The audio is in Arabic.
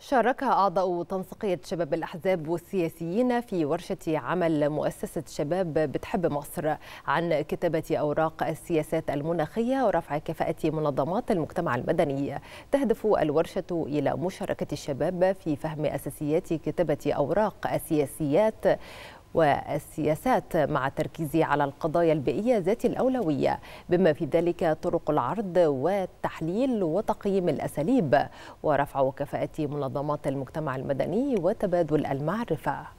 شارك أعضاء تنسيقية شباب الأحزاب والسياسيين في ورشة عمل مؤسسة شباب بتحب مصر عن كتابة أوراق السياسات المناخية ورفع كفاءة منظمات المجتمع المدني تهدف الورشة إلى مشاركة الشباب في فهم أساسيات كتابة أوراق السياسيات والسياسات مع التركيز على القضايا البيئية ذات الأولوية بما في ذلك طرق العرض والتحليل وتقييم الأساليب ورفع كفاءة منظمات المجتمع المدني وتبادل المعرفة